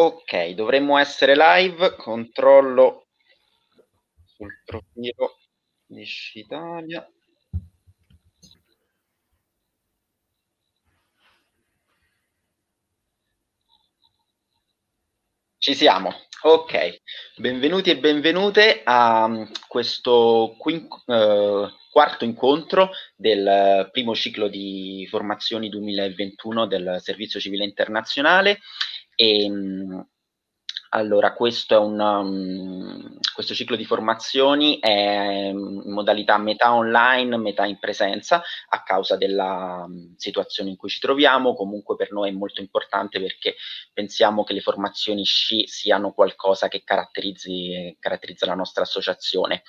Ok, dovremmo essere live. Controllo sul profilo di Scitalia. Ci siamo. Ok, benvenuti e benvenute a mm, questo quinco, eh, quarto incontro del eh, primo ciclo di formazioni 2021 del Servizio Civile Internazionale e, ehm, allora, questo, è un, um, questo ciclo di formazioni è um, in modalità metà online, metà in presenza, a causa della um, situazione in cui ci troviamo. Comunque per noi è molto importante perché pensiamo che le formazioni sci siano qualcosa che caratterizza la nostra associazione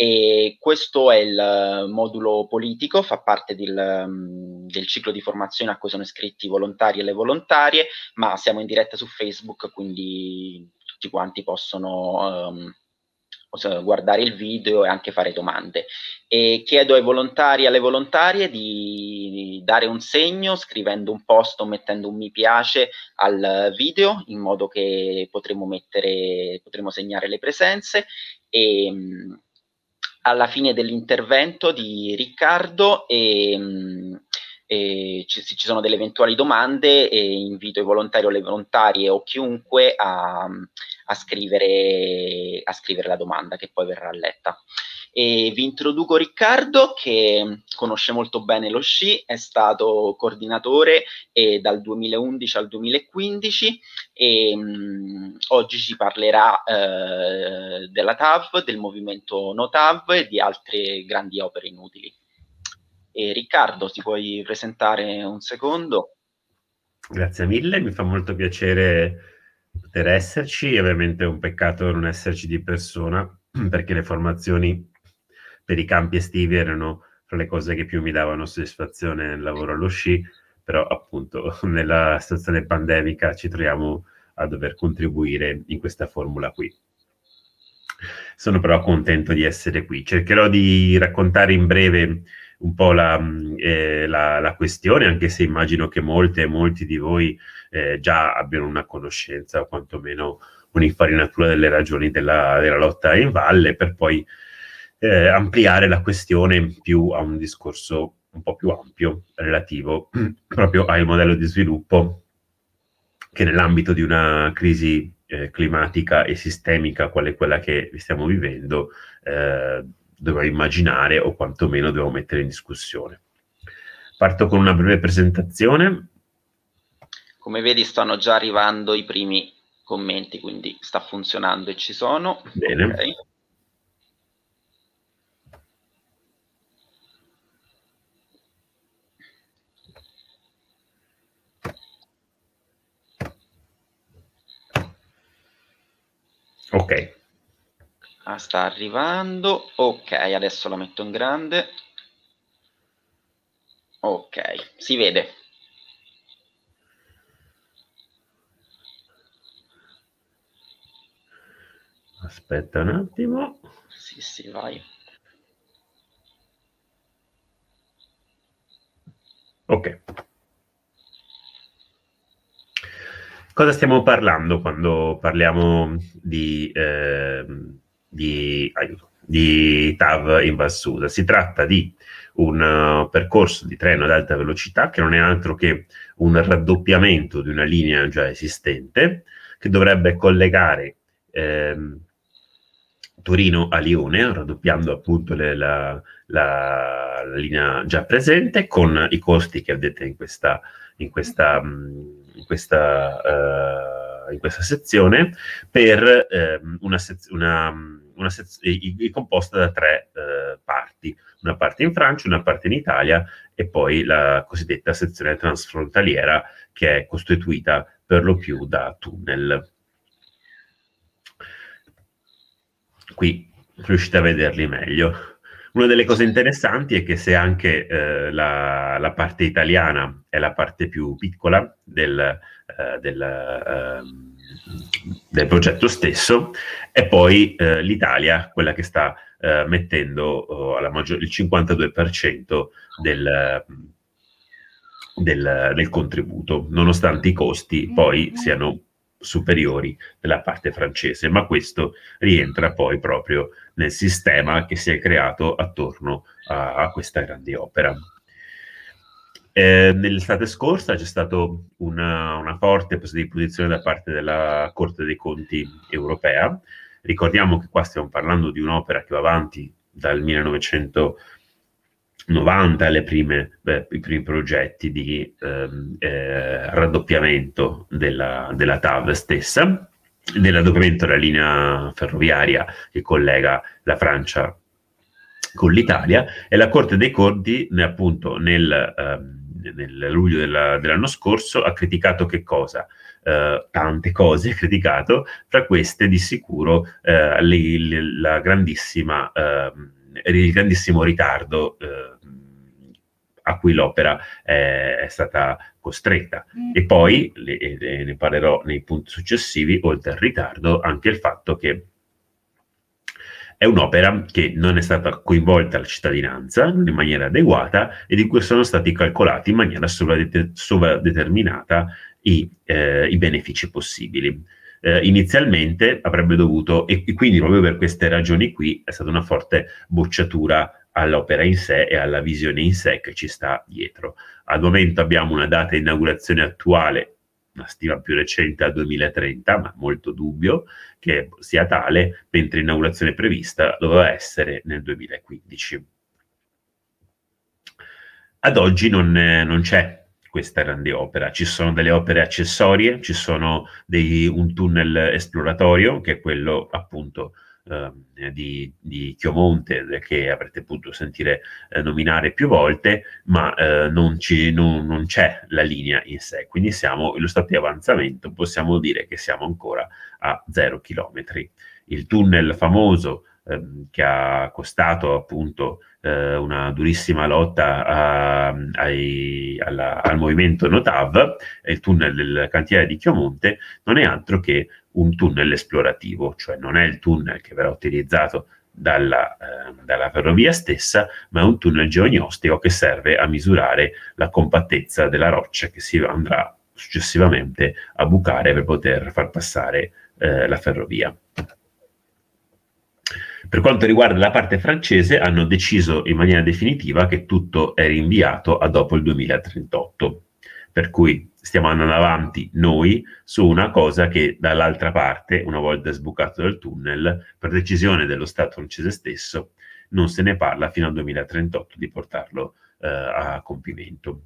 e questo è il eh, modulo politico, fa parte del, mm, del, ciclo di formazione a cui sono iscritti i volontari e le volontarie, ma siamo in diretta su Facebook, quindi tutti quanti possono um, guardare il video e anche fare domande. E chiedo ai volontari e alle volontarie di dare un segno scrivendo un post o mettendo un mi piace al video in modo che potremo, mettere, potremo segnare le presenze e, mm, alla fine dell'intervento di Riccardo e, mm, e ci, ci, sono delle eventuali domande e invito i volontari o le volontarie o chiunque a, a, scrivere, a scrivere la domanda che poi verrà letta. E vi introduco Riccardo che conosce molto bene lo sci, è stato coordinatore eh, dal 2011 al 2015 e mh, mm, oggi ci parlerà eh, della TAV, del movimento No TAV e di altre grandi opere inutili. E Riccardo, ti puoi presentare un secondo? Grazie mille, mi fa molto piacere poter esserci, ovviamente è un peccato non esserci di persona perché le formazioni per i campi estivi erano fra le cose che più mi davano soddisfazione nel lavoro allo sci, però appunto nella situazione pandemica ci troviamo a dover contribuire in questa formula qui. Sono però contento di essere qui. Cercherò di raccontare in breve un po' la, mm, eh, la, la questione, anche se immagino che molte e molti di voi eh, già abbiano una conoscenza o quantomeno un'infarinatura delle ragioni della, della lotta in valle, per poi eh, ampliare la questione più a un discorso un po' più ampio relativo proprio al modello di sviluppo che nell'ambito di una crisi eh, climatica e sistemica quale quella che stiamo vivendo eh, dovrà immaginare o quantomeno dobbiamo mettere in discussione. Parto con una breve presentazione. Come vedi stanno già arrivando i primi commenti, quindi sta funzionando e ci sono. Bene. Okay. Ok. Ah, sta arrivando. Ok, adesso la metto in grande. Ok, si vede. Aspetta un attimo. Sì, sì, vai. Ok. cosa stiamo parlando quando parliamo di, eh, di, aiuto, di TAV in Valsusa? Si tratta di un uh, percorso di treno ad alta velocità che non è altro che un raddoppiamento di una linea già esistente che dovrebbe collegare eh, Torino a Lione, raddoppiando appunto le, la, la, linea già presente con i costi che vedete in questa, in questa mh, in questa, uh, in questa sezione per um, una, sez- una, una sez- composta da tre uh, parti, una parte in Francia, una parte in Italia e poi la cosiddetta sezione transfrontaliera che è costituita per lo più da tunnel. Qui riuscite a vederli meglio. Una delle cose interessanti è che se anche eh, la, la, parte italiana è la parte più piccola del, eh, del, ehm, del progetto stesso, è poi eh, l'Italia quella che sta eh, mettendo oh, maggior, il 52% del del, del, contributo, nonostante i costi poi mm. siano superiori della parte francese, ma questo rientra poi proprio nel sistema che si è creato attorno a, a questa grande opera. Eh, nell'estate scorsa c'è stata una, una, forte presa di posizione da parte della Corte dei Conti europea. Ricordiamo che qua stiamo parlando di un'opera che va avanti dal 1900 90 le prime, beh, i primi progetti di ehm, eh, raddoppiamento della, della TAV stessa, dell'addoppiamento della linea ferroviaria che collega la Francia con l'Italia e la Corte dei Conti appunto nel, ehm, nel luglio della, dell'anno scorso ha criticato che cosa? Eh, tante cose ha criticato, tra queste di sicuro eh, le, le, la grandissima ehm, il grandissimo ritardo eh, a cui l'opera è stata costretta. Mm. E poi, ne parlerò nei punti successivi, oltre al ritardo, anche il fatto che è un'opera che non è stata coinvolta la cittadinanza in maniera adeguata e di cui sono stati calcolati in maniera sovradeterminata i, eh, i benefici possibili eh, inizialmente avrebbe dovuto, e, e quindi proprio per queste ragioni qui è stata una forte bocciatura all'opera in sé e alla visione in sé che ci sta dietro. Al momento abbiamo una data di inaugurazione attuale, una stima più recente al 2030, ma molto dubbio che sia tale, mentre l'inaugurazione prevista doveva essere nel 2015. Ad oggi non, eh, non c'è questa grande opera. Ci sono delle opere accessorie, ci sono dei, un tunnel esploratorio che è quello appunto eh, di, di, Chiomonte che avrete potuto sentire eh, nominare più volte, ma eh, non, ci, non, non, c'è la linea in sé, quindi siamo lo stato di avanzamento, possiamo dire che siamo ancora a zero chilometri. Il tunnel famoso Ehm, che ha costato appunto eh, una durissima lotta a, ehm, ai, alla, al movimento Notav, il tunnel del cantiere di Chiomonte, non è altro che un tunnel esplorativo, cioè non è il tunnel che verrà utilizzato dalla, eh, dalla, ferrovia stessa, ma è un tunnel geognostico che serve a misurare la compattezza della roccia che si andrà successivamente a bucare per poter far passare eh, la ferrovia. Per quanto riguarda la parte francese, hanno deciso in maniera definitiva che tutto è rinviato a dopo il 2038. Per cui stiamo andando avanti noi su una cosa che dall'altra parte, una volta sbucato dal tunnel, per decisione dello Stato francese stesso, non se ne parla fino al 2038 di portarlo eh, a compimento.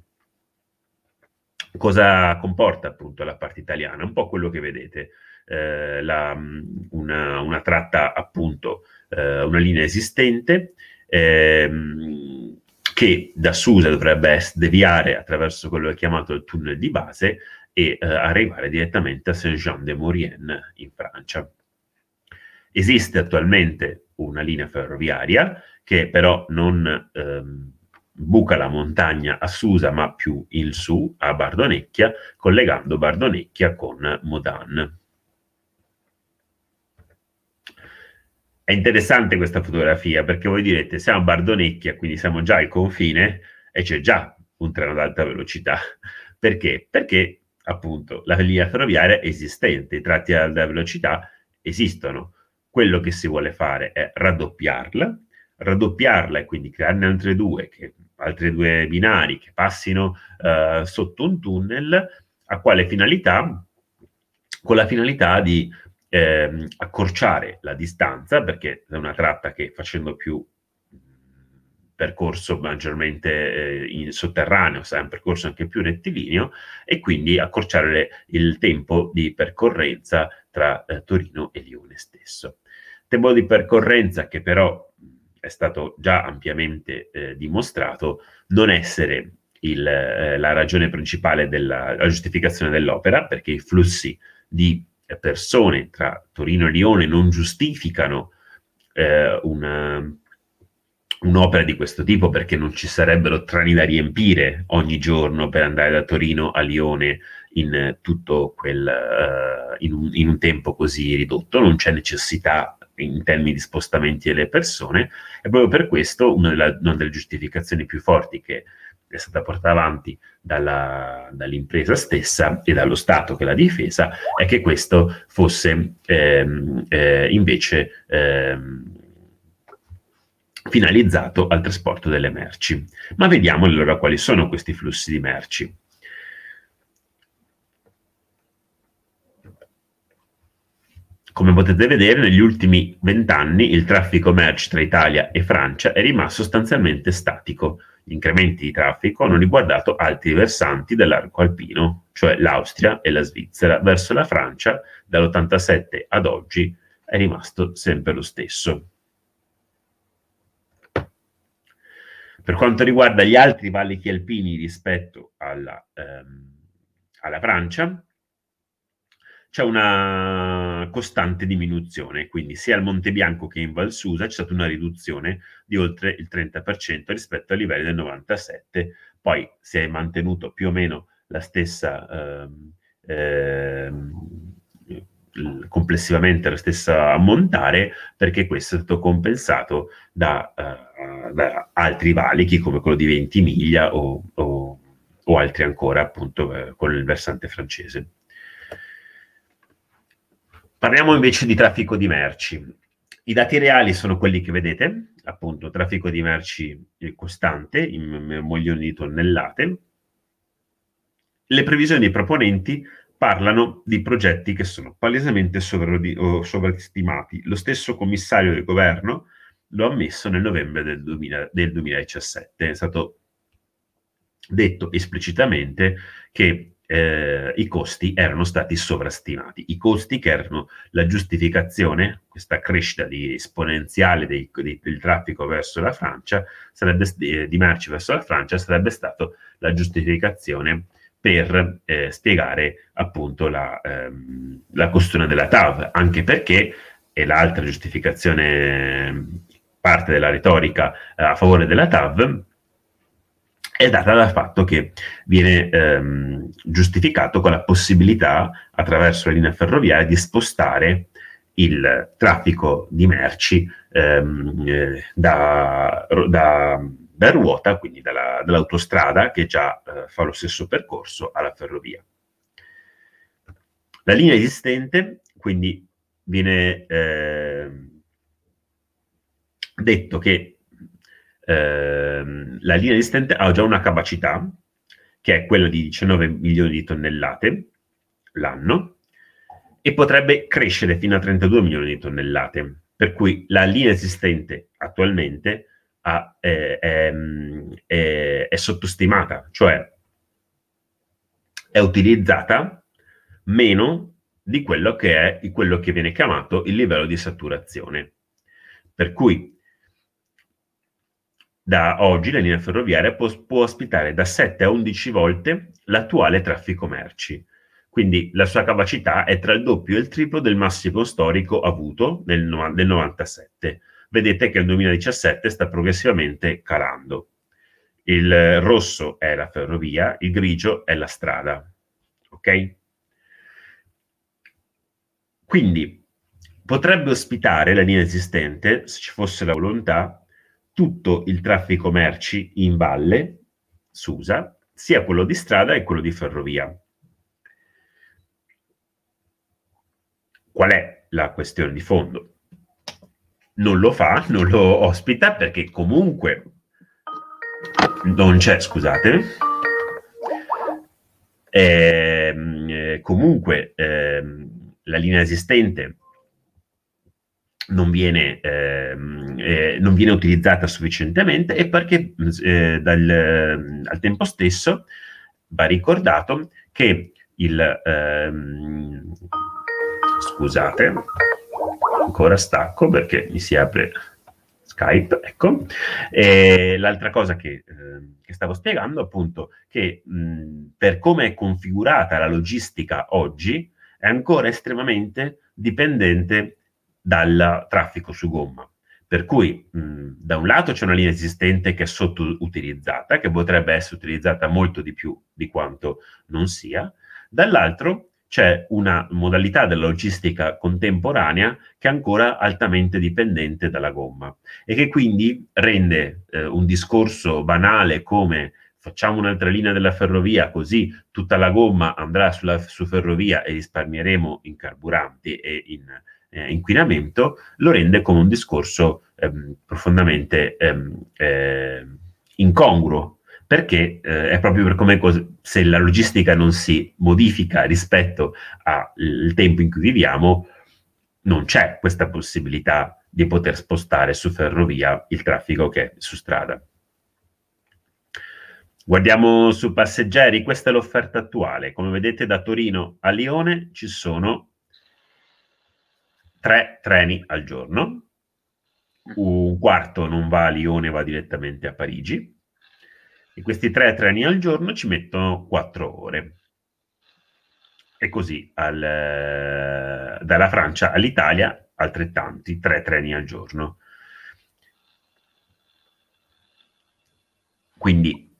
Cosa comporta appunto la parte italiana? Un po' quello che vedete, eh, la, una, una, tratta appunto eh, una linea esistente ehm, che da Susa dovrebbe deviare attraverso quello che è chiamato il tunnel di base e eh, arrivare direttamente a Saint-Jean-de-Maurienne in Francia. Esiste attualmente una linea ferroviaria che però non ehm, buca la montagna a Susa ma più in su a Bardonecchia, collegando Bardonecchia con Modan. è interessante questa fotografia perché voi direte siamo a Bardonecchia, quindi siamo già al confine e c'è già un treno ad alta velocità. Perché? Perché appunto la linea ferroviaria esistente, i tratti ad alta velocità esistono. Quello che si vuole fare è raddoppiarla, raddoppiarla e quindi crearne altre due, che, altri due binari che passino eh, sotto un tunnel, a quale finalità? Con la finalità di ehm, accorciare la distanza, perché è una tratta che facendo più percorso maggiormente eh, in sotterraneo, sarà un percorso anche più rettilineo e quindi accorciare le, il tempo di percorrenza tra eh, Torino e Lione stesso. Tempo di percorrenza che però è stato già ampiamente eh, dimostrato non essere il, eh, la ragione principale della giustificazione dell'opera perché i flussi di eh, persone tra Torino e Lione non giustificano eh, una, un'opera di questo tipo perché non ci sarebbero treni da riempire ogni giorno per andare da Torino a Lione in tutto quel uh, in, un, in, un, tempo così ridotto, non c'è necessità in termini di spostamenti delle persone e proprio per questo una, una delle giustificazioni più forti che è stata portata avanti dalla, dall'impresa stessa e dallo Stato che l'ha difesa, è che questo fosse ehm, eh, invece ehm, finalizzato al trasporto delle merci. Ma vediamo allora quali sono questi flussi di merci. Come potete vedere, negli ultimi vent'anni il traffico merci tra Italia e Francia è rimasto sostanzialmente statico, gli incrementi di traffico hanno riguardato altri versanti dell'arco alpino, cioè l'Austria e la Svizzera verso la Francia dall'87 ad oggi è rimasto sempre lo stesso. Per quanto riguarda gli altri valichi alpini rispetto alla, ehm, alla Francia, c'è una costante diminuzione, quindi sia al Monte Bianco che in Valsusa c'è stata una riduzione di oltre il 30% rispetto ai livelli del 97, poi si è mantenuto più o meno la stessa, eh, eh, complessivamente la stessa ammontare, perché questo è stato compensato da, eh, da altri valichi come quello di Ventimiglia o, o, o altri ancora appunto eh, con il versante francese. Parliamo invece di traffico di merci. I dati reali sono quelli che vedete, appunto traffico di merci costante in milioni di tonnellate. Le previsioni dei proponenti parlano di progetti che sono palesemente sovrastimati. Lo stesso commissario del governo lo ha ammesso nel novembre del, 2000, del 2017. È stato detto esplicitamente che eh, i costi erano stati sovrastimati. I costi che erano la giustificazione, questa crescita di esponenziale dei, di, del traffico verso la Francia, sarebbe, eh, di merci verso la Francia, sarebbe stata la giustificazione per eh, spiegare appunto la, ehm, la, costruzione della TAV, anche perché, e l'altra giustificazione, parte della retorica eh, a favore della TAV, è data dal fatto che viene ehm, giustificato con la possibilità, attraverso la linea ferroviaria, di spostare il traffico di merci ehm, eh, da, da, da, ruota, quindi dalla, dall'autostrada che già eh, fa lo stesso percorso alla ferrovia. La linea esistente, quindi viene eh, detto che Ehm, la linea di Stanton ha già una capacità che è quella di 19 milioni di tonnellate l'anno e potrebbe crescere fino a 32 milioni di tonnellate. Per cui la linea esistente attualmente ha, è, eh, è, ehm, è, è sottostimata, cioè è utilizzata meno di quello che è quello che viene chiamato il livello di saturazione. Per cui da oggi la linea ferroviaria può, può ospitare da 7 a 11 volte l'attuale traffico merci. Quindi la sua capacità è tra il doppio e il triplo del massimo storico avuto nel, no- nel 97. Vedete che il 2017 sta progressivamente calando. Il rosso è la ferrovia, il grigio è la strada. Ok? Quindi potrebbe ospitare la linea esistente, se ci fosse la volontà, tutto il traffico merci in valle, Susa, sia quello di strada che quello di ferrovia. Qual è la questione di fondo? Non lo fa, non lo ospita perché comunque non c'è, scusate, ehm, eh, comunque eh, la linea esistente non viene, eh, eh, non viene, utilizzata sufficientemente e perché eh, dal, ehm, al tempo stesso va ricordato che il ehm, scusate ancora stacco perché mi si apre Skype, ecco. E l'altra cosa che, ehm, che stavo spiegando appunto che mh, per come è configurata la logistica oggi è ancora estremamente dipendente dal traffico su gomma. Per cui mh, da un lato c'è una linea esistente che è sottoutilizzata, che potrebbe essere utilizzata molto di più di quanto non sia, dall'altro c'è una modalità della logistica contemporanea che è ancora altamente dipendente dalla gomma e che quindi rende eh, un discorso banale come facciamo un'altra linea della ferrovia così tutta la gomma andrà sulla, su ferrovia e risparmieremo in carburanti e in eh, inquinamento, lo rende come un discorso ehm, profondamente ehm, eh, incongruo, perché eh, è proprio per come se la logistica non si modifica rispetto al tempo in cui viviamo, non c'è questa possibilità di poter spostare su ferrovia il traffico che è su strada. Guardiamo su passeggeri, questa è l'offerta attuale. Come vedete da Torino a Lione ci sono tre treni al giorno, mm. un quarto non va a Lione, va direttamente a Parigi, e questi tre treni al giorno ci mettono quattro ore. E così al, eh, dalla Francia all'Italia altrettanti, tre treni al giorno. Quindi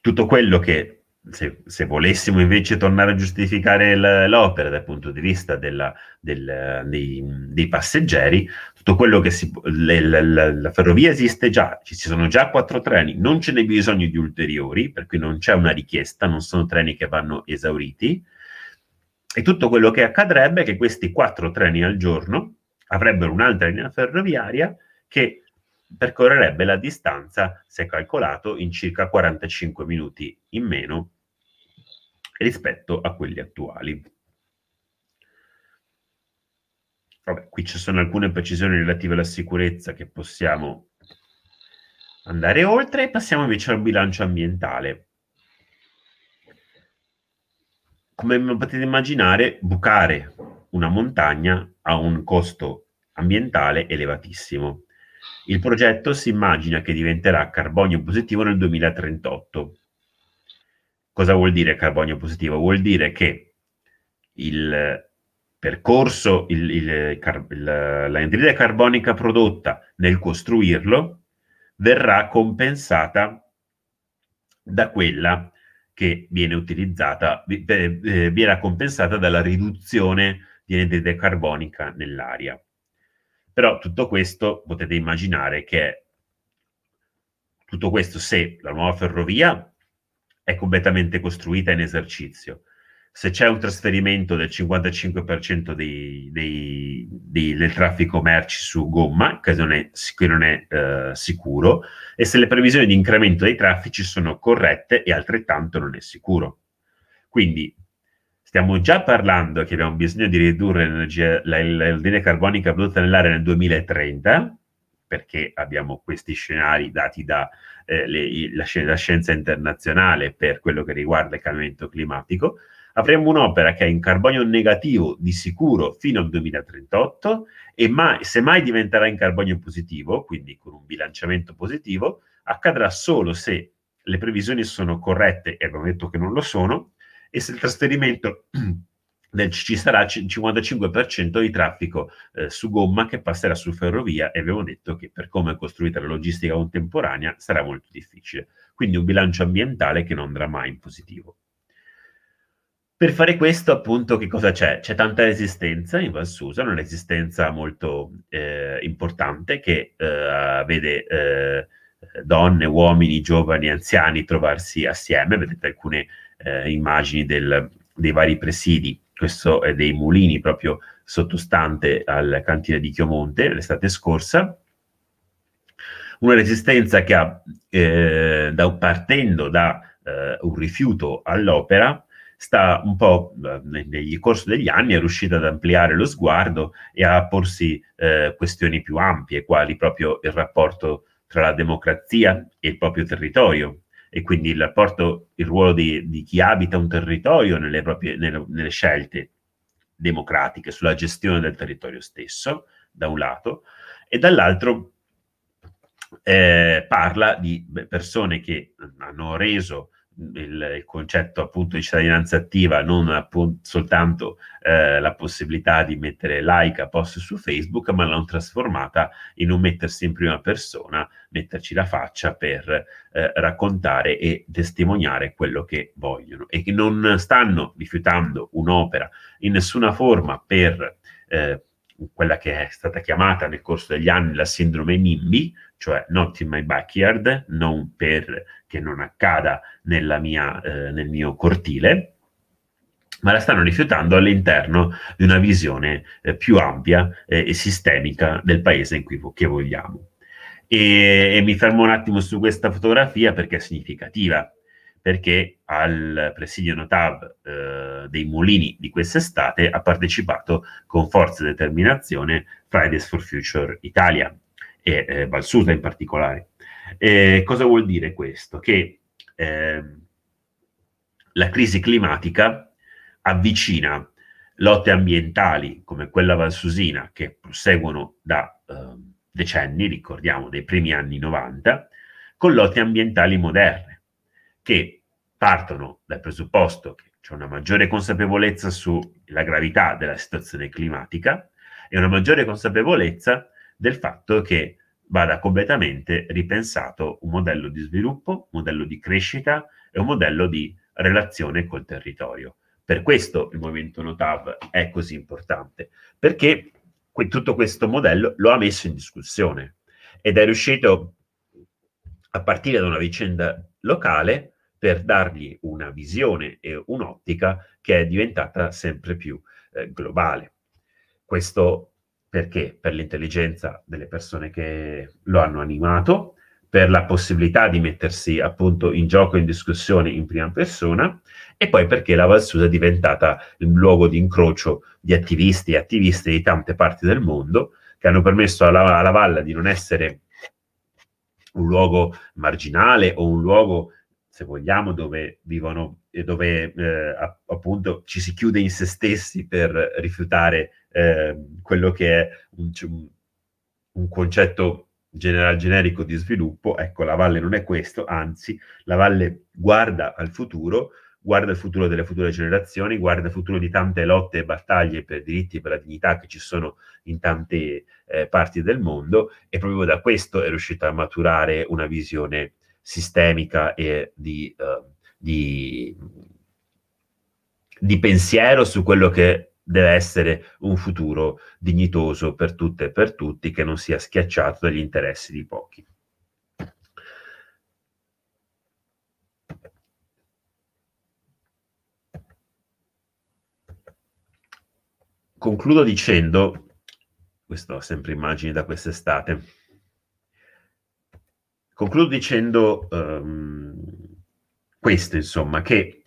tutto quello che se, se, volessimo invece tornare a giustificare l'opera dal punto di vista della, del, dei, dei, passeggeri, tutto quello che si, le, la, la, ferrovia esiste già, ci sono già quattro treni, non ce n'è bisogno di ulteriori, per cui non c'è una richiesta, non sono treni che vanno esauriti. E tutto quello che accadrebbe è che questi quattro treni al giorno avrebbero un'altra linea ferroviaria che percorrerebbe la distanza, se calcolato, in circa 45 minuti in meno rispetto a quelli attuali. Vabbè, qui ci sono alcune precisioni relative alla sicurezza che possiamo andare oltre e passiamo invece al bilancio ambientale. Come potete immaginare, bucare una montagna ha un costo ambientale elevatissimo il progetto si immagina che diventerà carbonio positivo nel 2038. Cosa vuol dire carbonio positivo? Vuol dire che il percorso, il, il, car- l'anidride carbonica prodotta nel costruirlo verrà compensata da quella che viene utilizzata, eh, eh, viene compensata dalla riduzione di anidride carbonica nell'aria. Però tutto questo potete immaginare che è tutto questo se la nuova ferrovia è completamente costruita in esercizio, se c'è un trasferimento del 55% dei, dei, dei, del traffico merci su gomma, che non è, che non è eh, sicuro, e se le previsioni di incremento dei traffici sono corrette e altrettanto non è sicuro. Quindi stiamo già parlando che abbiamo bisogno di ridurre l'energia, l'anidride carbonica prodotta nell'aria nel 2030, perché abbiamo questi scenari dati da, eh, le, la, la, scienza internazionale per quello che riguarda il cambiamento climatico, avremo un'opera che è in carbonio negativo di sicuro fino al 2038 e mai, semmai diventerà in carbonio positivo, quindi con un bilanciamento positivo, accadrà solo se le previsioni sono corrette e abbiamo detto che non lo sono, e se il trasferimento nel, ci sarà il 55% di traffico eh, su gomma che passerà su ferrovia e abbiamo detto che per come è costruita la logistica contemporanea sarà molto difficile. Quindi un bilancio ambientale che non andrà mai in positivo. Per fare questo, appunto, che cosa c'è? C'è tanta resistenza in Valsusa, una resistenza molto eh, importante che eh, vede eh, donne, uomini, giovani, anziani trovarsi assieme. Vedete alcune eh, immagini del, dei vari presidi, questo è dei mulini proprio sottostante al cantiere di Chiomonte l'estate scorsa. Una resistenza che ha, eh, da, partendo da eh, un rifiuto all'opera, sta un po' eh, nel corso degli anni è riuscita ad ampliare lo sguardo e a porsi eh, questioni più ampie, quali proprio il rapporto tra la democrazia e il proprio territorio, e quindi il rapporto, il ruolo di, di chi abita un territorio nelle, proprie, nelle, nelle scelte democratiche sulla gestione del territorio stesso, da un lato, e dall'altro eh, parla di persone che hanno reso il, il, concetto appunto di cittadinanza attiva, non appunto, soltanto eh, la possibilità di mettere like a post su Facebook, ma l'hanno trasformata in un mettersi in prima persona, metterci la faccia per eh, raccontare e testimoniare quello che vogliono e che non stanno rifiutando un'opera in nessuna forma per eh, quella che è stata chiamata nel corso degli anni la sindrome NIMBY, cioè not in my backyard, non perché non accada mia, eh, nel mio cortile, ma la stanno rifiutando all'interno di una visione eh, più ampia eh, e sistemica del paese in cui che vogliamo. E, e mi fermo un attimo su questa fotografia perché è significativa, perché al presidio Notav eh, dei Mulini di quest'estate ha partecipato con forza e determinazione Fridays for Future Italia, e eh, Valsusa in particolare. Eh, cosa vuol dire questo? Che eh, la crisi climatica avvicina lotte ambientali come quella valsusina che proseguono da eh, decenni, ricordiamo dei primi anni 90, con lotte ambientali moderne che partono dal presupposto che c'è una maggiore consapevolezza sulla gravità della situazione climatica e una maggiore consapevolezza del fatto che vada completamente ripensato un modello di sviluppo, un modello di crescita e un modello di relazione col territorio. Per questo il movimento NOTAV è così importante, perché que- tutto questo modello lo ha messo in discussione ed è riuscito a partire da una vicenda locale per dargli una visione e un'ottica che è diventata sempre più eh, globale. Questo perché? Per l'intelligenza delle persone che lo hanno animato, per la possibilità di mettersi appunto in gioco, in discussione in prima persona, e poi perché la Valsusa è diventata il luogo di incrocio di attivisti e attiviste di tante parti del mondo che hanno permesso alla, alla Valla di non essere un luogo marginale o un luogo, se vogliamo, dove vivono e dove eh, appunto ci si chiude in se stessi per rifiutare eh, quello che è un, un concetto general generico di sviluppo, ecco la valle non è questo, anzi la valle guarda al futuro, guarda il futuro delle future generazioni, guarda il futuro di tante lotte e battaglie per diritti e per la dignità che ci sono in tante eh, parti del mondo e proprio da questo è riuscita a maturare una visione sistemica e di, uh, di, di pensiero su quello che deve essere un futuro dignitoso per tutte e per tutti, che non sia schiacciato dagli interessi di pochi. Concludo dicendo, questo ho sempre immagini da quest'estate, concludo dicendo um, questo, insomma, che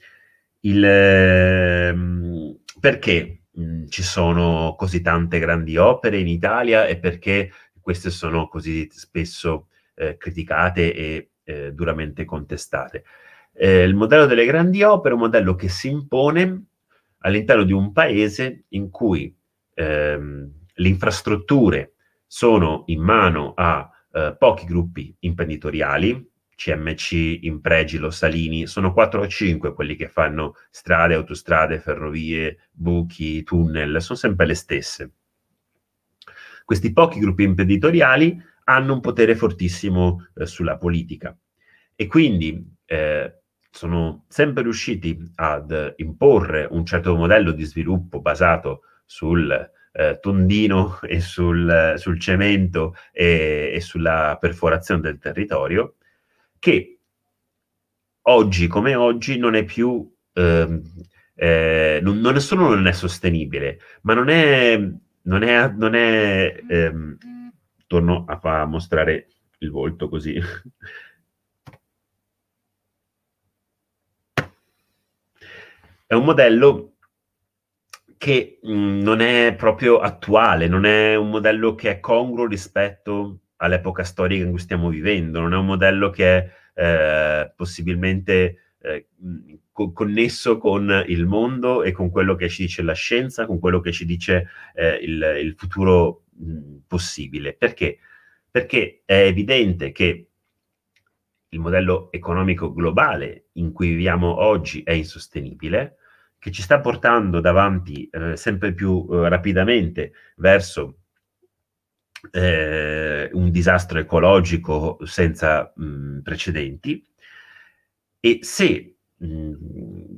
il, ehm, perché Mhmm, ci sono così tante grandi opere in Italia e perché queste sono così spesso eh, criticate e eh, duramente contestate. Eh, il modello delle grandi opere è un modello che si impone all'interno di un paese in cui ehm, le infrastrutture sono in mano a eh, pochi gruppi imprenditoriali, CMC, Impregilo, Salini, sono 4 o 5 quelli che fanno strade, autostrade, ferrovie, buchi, tunnel, sono sempre le stesse. Questi pochi gruppi imprenditoriali hanno un potere fortissimo eh, sulla politica e quindi eh, sono sempre riusciti ad imporre un certo modello di sviluppo basato sul eh, tondino e sul, sul cemento e, e, sulla perforazione del territorio che oggi come oggi non è più, eh, eh, non, non, solo non è sostenibile, ma non è, non è, non è ehm, torno a, a mostrare il volto così. è un modello che mh, mm, non è proprio attuale, non è un modello che è congruo rispetto all'epoca storica in cui stiamo vivendo, non è un modello che è eh, possibilmente eh, co- connesso con il mondo e con quello che ci dice la scienza, con quello che ci dice eh, il, il, futuro mh, possibile. Perché? Perché è evidente che il modello economico globale in cui viviamo oggi è insostenibile, che ci sta portando davanti eh, sempre più eh, rapidamente verso eh, un disastro ecologico senza mh, precedenti e se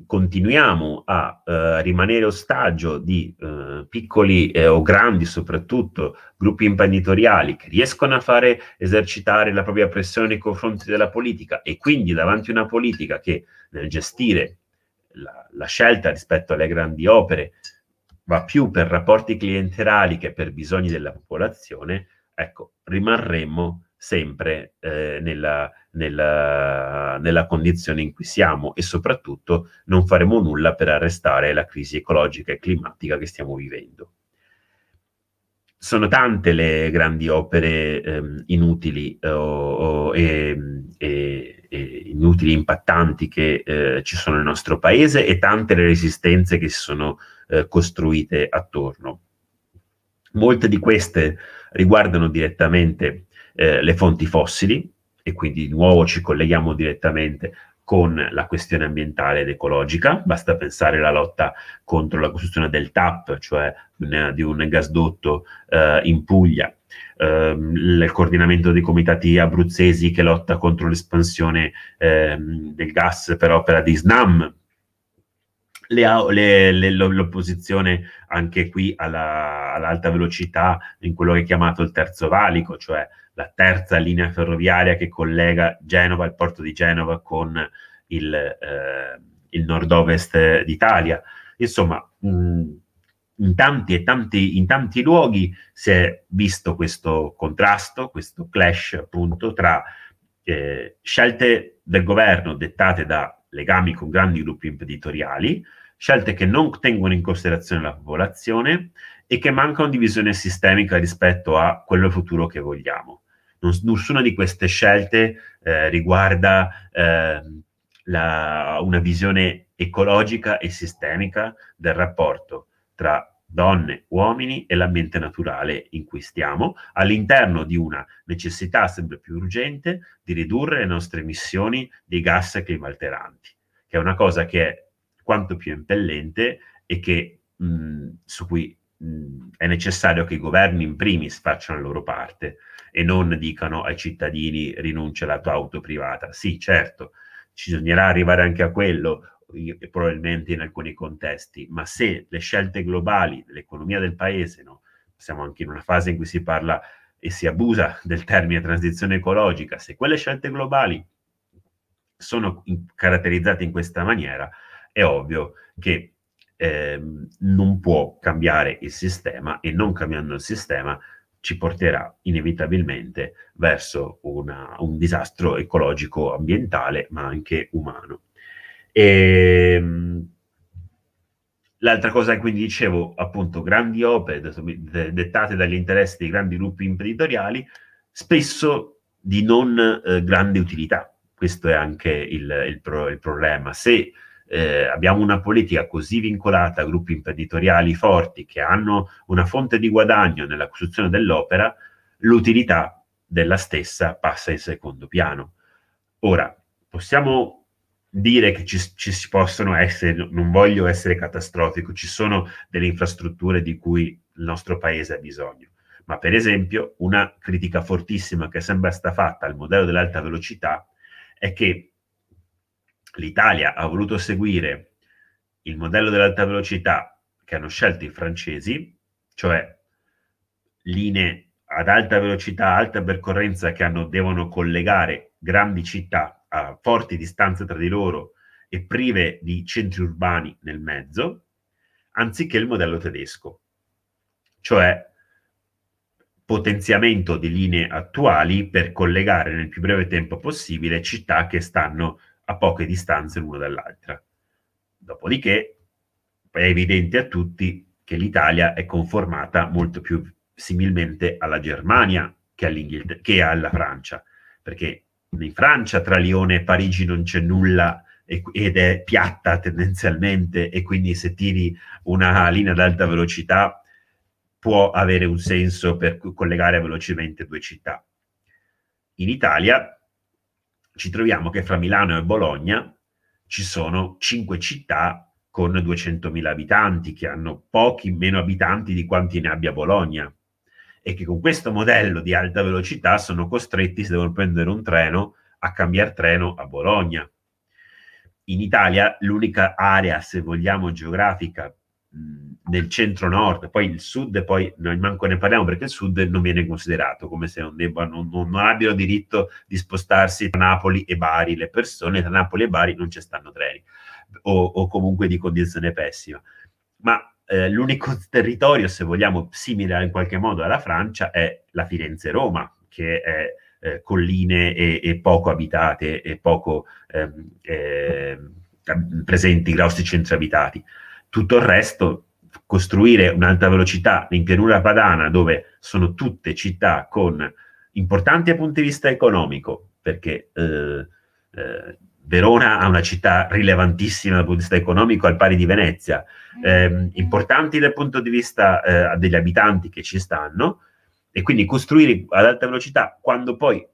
continuiamo a uh, rimanere ostaggio di uh, piccoli eh, o grandi soprattutto gruppi imprenditoriali che riescono a fare esercitare la propria pressione nei confronti della politica e quindi davanti a una politica che nel gestire la, la scelta rispetto alle grandi opere va più per rapporti clientelari che per bisogni della popolazione, ecco, rimarremo sempre eh, nella, nella, nella, condizione in cui siamo e soprattutto non faremo nulla per arrestare la crisi ecologica e climatica che stiamo vivendo sono tante le grandi opere ehm, inutili eh, o, o e, e, e, inutili, impattanti che eh, ci sono nel nostro paese e tante le resistenze che si sono eh, costruite attorno. Molte di queste riguardano direttamente eh, le fonti fossili e quindi di nuovo ci colleghiamo direttamente con la questione ambientale ed ecologica, basta pensare alla lotta contro la costruzione del TAP, cioè di un gasdotto eh, in Puglia, ehm, il coordinamento dei comitati abruzzesi che lotta contro l'espansione ehm, del gas per opera di SNAM, le, le, le, l'opposizione anche qui alla, all'alta velocità in quello che è chiamato il terzo valico, cioè la terza linea ferroviaria che collega Genova, il porto di Genova con il, eh, il nord-ovest d'Italia. Insomma, mh, mm, in tanti e tanti, in tanti luoghi si è visto questo contrasto, questo clash appunto tra eh, scelte del governo dettate da legami con grandi gruppi imprenditoriali, scelte che non tengono in considerazione la popolazione e che mancano di visione sistemica rispetto a quello futuro che vogliamo. Non, nessuna di queste scelte eh, riguarda eh, la, una visione ecologica e sistemica del rapporto tra donne, uomini e l'ambiente naturale in cui stiamo, all'interno di una necessità sempre più urgente di ridurre le nostre emissioni di gas climalteranti, che è una cosa che è quanto più impellente e che, mh, mm, su cui mh, mm, è necessario che i governi in primis facciano la loro parte e non dicano ai cittadini rinuncia alla tua auto privata. Sì, certo, ci bisognerà arrivare anche a quello, probabilmente in alcuni contesti, ma se le scelte globali dell'economia del paese, no? siamo anche in una fase in cui si parla e si abusa del termine transizione ecologica, se quelle scelte globali sono in, caratterizzate in questa maniera, è ovvio che eh, non può cambiare il sistema e non cambiando il sistema ci porterà inevitabilmente verso una, un disastro ecologico ambientale ma anche umano. E, ehm, l'altra cosa in quindi dicevo, appunto, grandi opere dettate dagli interessi dei grandi gruppi imprenditoriali, spesso di non eh, grande utilità. Questo è anche il, il, pro, il problema. Se eh, abbiamo una politica così vincolata a gruppi imprenditoriali forti che hanno una fonte di guadagno nella costruzione dell'opera, l'utilità della stessa passa in secondo piano. Ora, possiamo dire che ci, ci possono essere, non voglio essere catastrofico, ci sono delle infrastrutture di cui il nostro paese ha bisogno. Ma per esempio una critica fortissima che sembra stata fatta al modello dell'alta velocità è che l'Italia ha voluto seguire il modello dell'alta velocità che hanno scelto i francesi, cioè linee ad alta velocità, alta percorrenza che hanno, devono collegare grandi città forti distanze tra di loro e prive di centri urbani nel mezzo, anziché il modello tedesco, cioè potenziamento di linee attuali per collegare nel più breve tempo possibile città che stanno a poche distanze l'una dall'altra. Dopodiché è evidente a tutti che l'Italia è conformata molto più similmente alla Germania che, che alla Francia, perché in Francia tra Lione e Parigi non c'è nulla ed è piatta tendenzialmente e quindi se tiri una linea ad alta velocità può avere un senso per collegare velocemente due città. In Italia ci troviamo che fra Milano e Bologna ci sono cinque città con 200.000 abitanti che hanno pochi meno abitanti di quanti ne abbia Bologna e che con questo modello di alta velocità sono costretti, se devono prendere un treno, a cambiare treno a Bologna. In Italia l'unica area, se vogliamo, geografica nel centro-nord, poi il sud, poi noi manco ne parliamo perché il sud non viene considerato come se non, debbano, non, non abbiano diritto di spostarsi tra Napoli e Bari le persone, tra Napoli e Bari non ci stanno treni o, o comunque di condizione pessima. Ma eh, l'unico territorio, se vogliamo, simile in qualche modo alla Francia è la Firenze-Roma, che è eh, colline e, e, poco abitate e poco ehm, eh, presenti grossi centri abitati. Tutto il resto, costruire un'alta velocità in pianura padana, dove sono tutte città con importanti dal punto di vista economico, perché eh, eh Verona è una città rilevantissima dal punto di vista economico, al pari di Venezia, eh, importanti dal punto di vista eh, degli abitanti che ci stanno, e quindi costruire ad alta velocità quando poi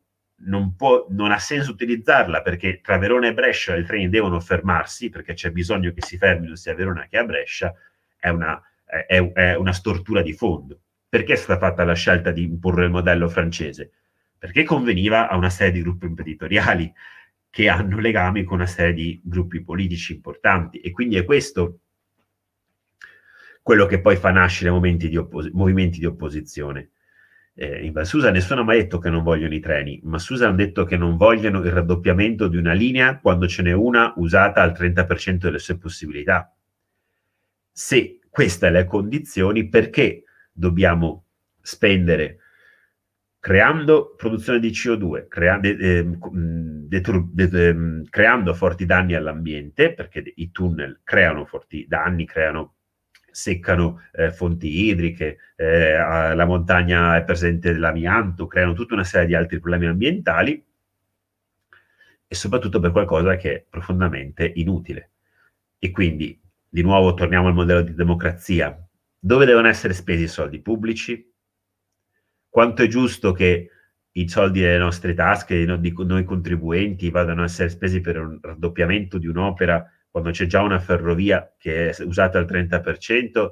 non, può, non ha senso utilizzarla perché tra Verona e Brescia i treni devono fermarsi perché c'è bisogno che si fermino sia a Verona che a Brescia, è una, è, è una stortura di fondo. Perché è stata fatta la scelta di imporre il modello francese? Perché conveniva a una serie di gruppi imprenditoriali che hanno legami con una serie di gruppi politici importanti e quindi è questo quello che poi fa nascere di oppos- movimenti di opposizione. Eh, in Valsusa nessuno ha mai detto che non vogliono i treni, ma Susa ha detto che non vogliono il raddoppiamento di una linea quando ce n'è una usata al 30% delle sue possibilità. Se queste le condizioni, perché dobbiamo spendere creando produzione di CO2, crea- de- ehm, mm, de- de- ehm, creando forti danni all'ambiente, perché i tunnel creano forti danni, creano seccano eh, fonti idriche, eh, la montagna è presente dell'amianto, creano tutta una serie di altri problemi ambientali e soprattutto per qualcosa che è profondamente inutile. E quindi, di nuovo, torniamo al modello di democrazia. Dove devono essere spesi i soldi pubblici? quanto è giusto che i soldi delle nostre tasche, no, di noi contribuenti, vadano a essere spesi per un raddoppiamento di un'opera quando c'è già una ferrovia che è usata al 30%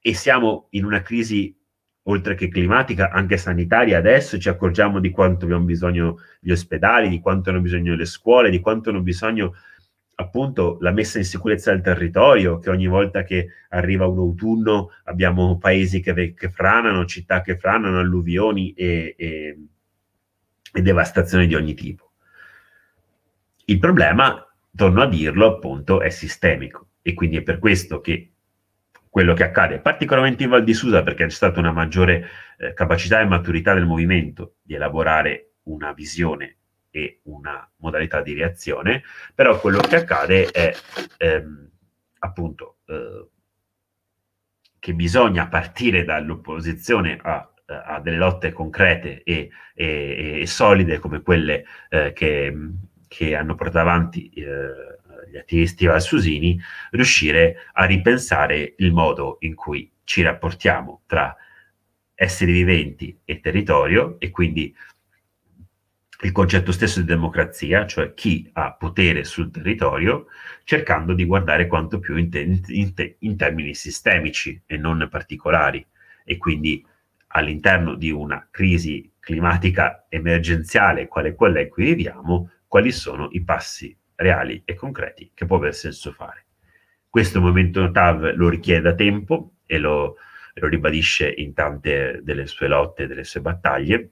e siamo in una crisi oltre che climatica, anche sanitaria adesso, ci accorgiamo di quanto abbiamo bisogno gli ospedali, di quanto hanno bisogno le scuole, di quanto hanno bisogno appunto la messa in sicurezza del territorio, che ogni volta che arriva un autunno abbiamo paesi che, che franano, città che franano, alluvioni e, e, e devastazioni di ogni tipo. Il problema, torno a dirlo, appunto, è sistemico e quindi è per questo che quello che accade, particolarmente in Val di Susa, perché c'è stata una maggiore eh, capacità e maturità del movimento di elaborare una visione e una modalità di reazione, però quello che accade è ehm, appunto eh, che bisogna partire dall'opposizione a, a delle lotte concrete e, e, e solide come quelle eh, che, che, hanno portato avanti eh, gli attivisti valsusini, riuscire a ripensare il modo in cui ci rapportiamo tra esseri viventi e territorio e quindi il concetto stesso di democrazia, cioè chi ha potere sul territorio, cercando di guardare quanto più in, te- in, te- in termini sistemici e non particolari. E quindi all'interno di una crisi climatica emergenziale quale quella in cui viviamo, quali sono i passi reali e concreti che può aver senso fare. Questo momento TAV lo richiede da tempo e lo, lo ribadisce in tante delle sue lotte, delle sue battaglie,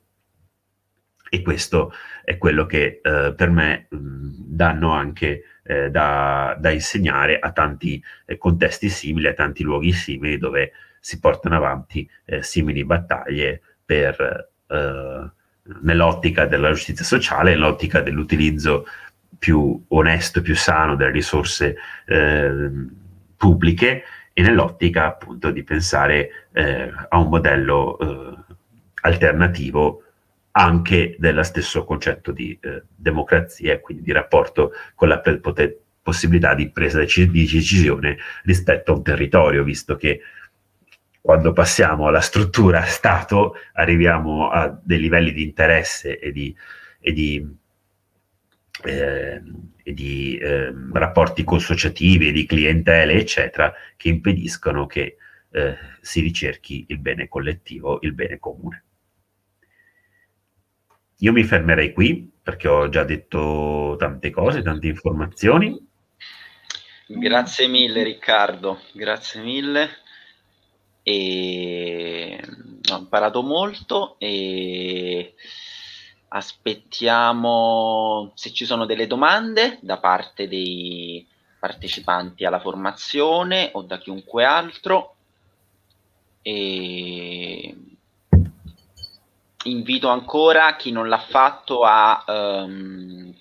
e questo è quello che eh, per me mh, mm, danno anche eh, da, da, insegnare a tanti eh, contesti simili, a tanti luoghi simili dove si portano avanti eh, simili battaglie per, eh, nell'ottica della giustizia sociale, nell'ottica dell'utilizzo più onesto, più sano delle risorse ehm, pubbliche e nell'ottica appunto di pensare eh, a un modello alternativo anche dello stesso concetto di eh, democrazia e quindi di rapporto con la poter, possibilità di presa di decisione rispetto a un territorio, visto che quando passiamo alla struttura Stato arriviamo a dei livelli di interesse e di, e di, eh, e di eh, rapporti consociativi, di clientele, eccetera, che impediscono che eh, si ricerchi il bene collettivo, il bene comune. Io mi fermerei qui perché ho già detto tante cose, tante informazioni. Grazie mille Riccardo, grazie mille. E... Ho imparato molto e aspettiamo se ci sono delle domande da parte dei partecipanti alla formazione o da chiunque altro. E invito ancora chi non l'ha fatto a um,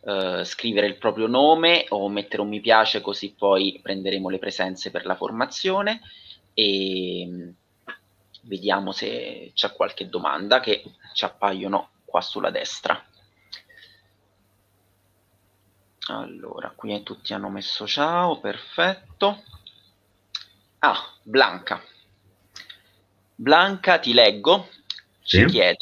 uh, scrivere il proprio nome o mettere un mi piace così poi prenderemo le presenze per la formazione e mm, vediamo se c'è qualche domanda che ci appaiono qua sulla destra. Allora, qui tutti hanno messo ciao, perfetto. Ah, Blanca. Blanca, ti leggo, sì. ci chiede.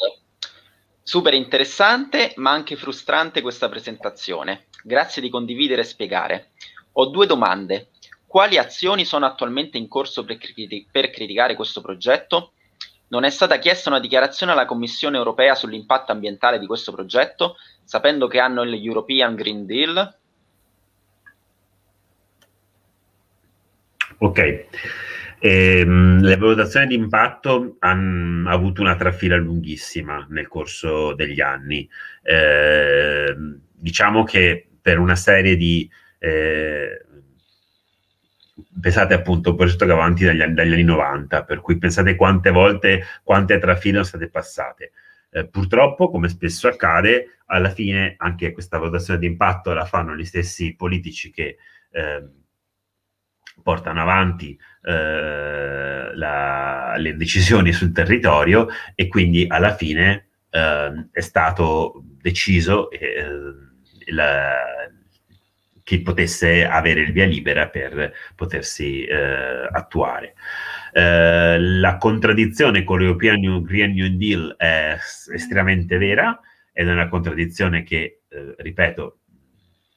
Super interessante, ma anche frustrante questa presentazione. Grazie di condividere e spiegare. Ho due domande. Quali azioni sono attualmente in corso per, criti- per criticare questo progetto? Non è stata chiesta una dichiarazione alla Commissione europea sull'impatto ambientale di questo progetto, sapendo che hanno il European Green Deal? Ok. Ehm, le valutazioni di impatto hanno avuto una trafila lunghissima nel corso degli anni. Ehm, diciamo che per una serie di... Eh, pensate appunto, un progetto che avanti dagli, dagli, anni 90, per cui pensate quante volte, quante trafile sono state passate. Eh, purtroppo, come spesso accade, alla fine anche questa valutazione di impatto la fanno gli stessi politici che eh, portano avanti eh, la, le decisioni sul territorio e quindi alla fine eh, è stato deciso eh, la, che potesse avere il via libera per potersi eh, attuare. Eh, la contraddizione con l'European Green New Deal è estremamente vera ed è una contraddizione che, eh, ripeto,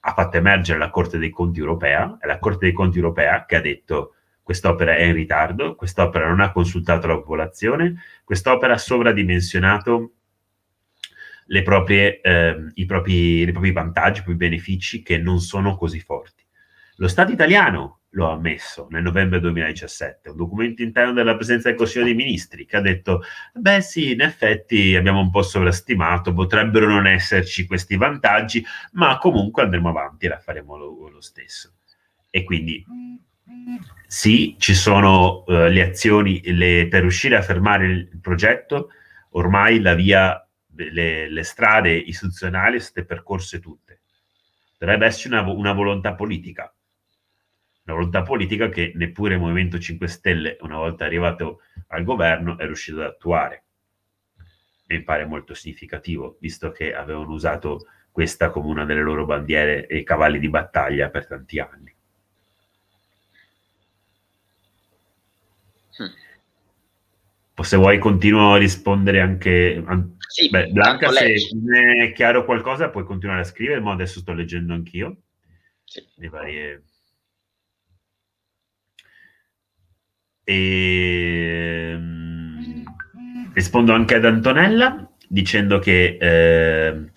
ha fatto emergere la Corte dei Conti europea, è la Corte dei Conti europea che ha detto quest'opera è in ritardo, quest'opera non ha consultato la popolazione, quest'opera ha sovradimensionato proprie, eh, i, propri, i propri vantaggi, i propri benefici che non sono così forti. Lo Stato italiano lo ha ammesso nel novembre 2017, un documento interno della presenza del Consiglio dei Ministri che ha detto, beh sì, in effetti abbiamo un po' sovrastimato, potrebbero non esserci questi vantaggi, ma comunque andremo avanti e la faremo lo, lo stesso. E quindi sì, ci sono uh, le azioni le, per riuscire a fermare il, il progetto, ormai la via, le, le strade istituzionali sono state percorse tutte. Dovrebbe esserci una, una volontà politica una volontà politica che neppure il Movimento 5 Stelle, una volta arrivato al governo, è riuscito ad attuare. E mi pare molto significativo, visto che avevano usato questa come una delle loro bandiere e cavalli di battaglia per tanti anni. Hmm. Se vuoi continuo a rispondere anche... An- sì, Beh, Blanca, se non è chiaro qualcosa puoi continuare a scrivere, ma adesso sto leggendo anch'io sì. le varie E ehm, rispondo anche ad Antonella dicendo che eh,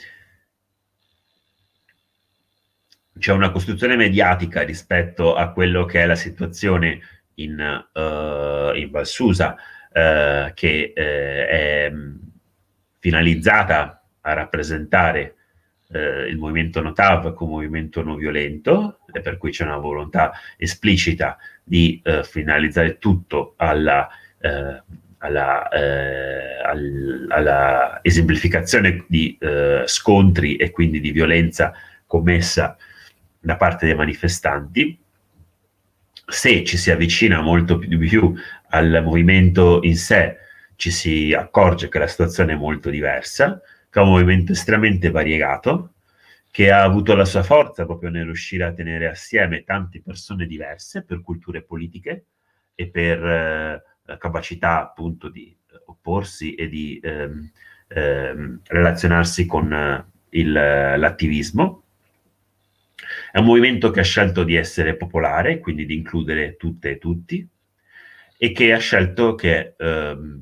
c'è una costruzione mediatica rispetto a quello che è la situazione in, uh, in Valsusa, uh, eh, che uh, è mm, finalizzata a rappresentare il movimento NOTAV come movimento non violento, e per cui c'è una volontà esplicita di eh, finalizzare tutto alla, eh, alla, eh, all, alla esemplificazione di eh, scontri e quindi di violenza commessa da parte dei manifestanti. Se ci si avvicina molto più, più al movimento in sé, ci si accorge che la situazione è molto diversa, che è un movimento estremamente variegato, che ha avuto la sua forza proprio nel riuscire a tenere assieme tante persone diverse per culture politiche e per eh, capacità appunto di eh, opporsi e di ehm, ehm, relazionarsi con eh, il, eh, l'attivismo. È un movimento che ha scelto di essere popolare, quindi di includere tutte e tutti, e che ha scelto che ehm,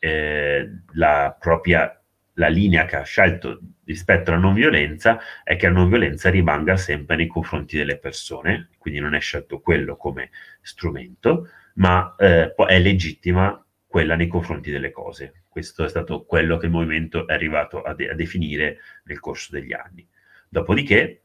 eh, la propria la linea che ha scelto rispetto alla non violenza è che la non violenza rimanga sempre nei confronti delle persone, quindi non è scelto quello come strumento, ma eh, è legittima quella nei confronti delle cose. Questo è stato quello che il movimento è arrivato a, de- a definire nel corso degli anni. Dopodiché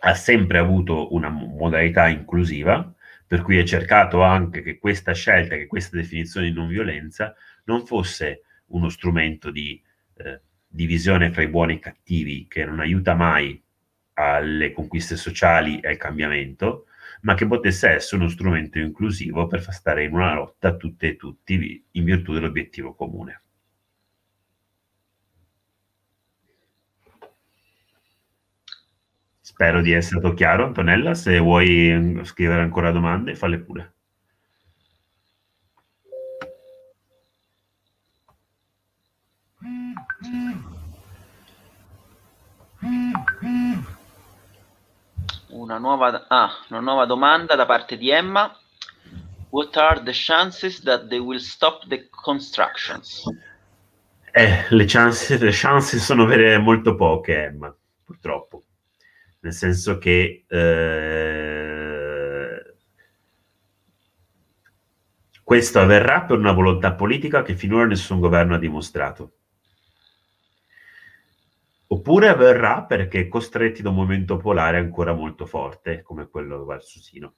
ha sempre avuto una modalità inclusiva, per cui ha cercato anche che questa scelta, che questa definizione di non violenza non fosse uno strumento di eh, divisione fra i buoni e i cattivi che non aiuta mai alle conquiste sociali e al cambiamento, ma che potesse essere uno strumento inclusivo per far stare in una lotta tutte e tutti in virtù dell'obiettivo comune. Spero di essere stato chiaro, Antonella. Se vuoi scrivere ancora domande, falle pure. una nuova, ah, una nuova domanda da parte di Emma. What are the chances that they will stop the constructions? Eh, le, chance, le chance sono vere molto poche, Emma, purtroppo. Nel senso che eh, questo avverrà per una volontà politica che finora nessun governo ha dimostrato oppure avverrà perché costretti da un momento polare ancora molto forte, come quello valsusino.